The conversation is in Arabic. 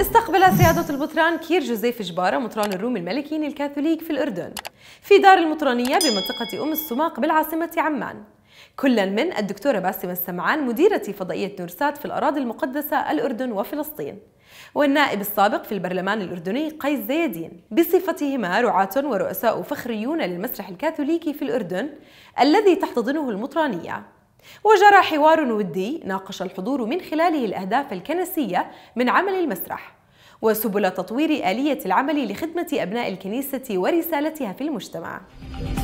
استقبل سيادة البطران كير جوزيف جبارة مطران الروم الملكين الكاثوليك في الأردن في دار المطرانية بمنطقة أم السماق بالعاصمة عمان كل من الدكتورة باسمة السمعان مديرة فضائية نورسات في الأراضي المقدسة الأردن وفلسطين والنائب السابق في البرلمان الأردني قيس زيدين بصفتهما رعاة ورؤساء فخريون للمسرح الكاثوليكي في الأردن الذي تحتضنه المطرانية وجرى حوار ودي ناقش الحضور من خلاله الأهداف الكنسية من عمل المسرح وسبل تطوير آلية العمل لخدمة أبناء الكنيسة ورسالتها في المجتمع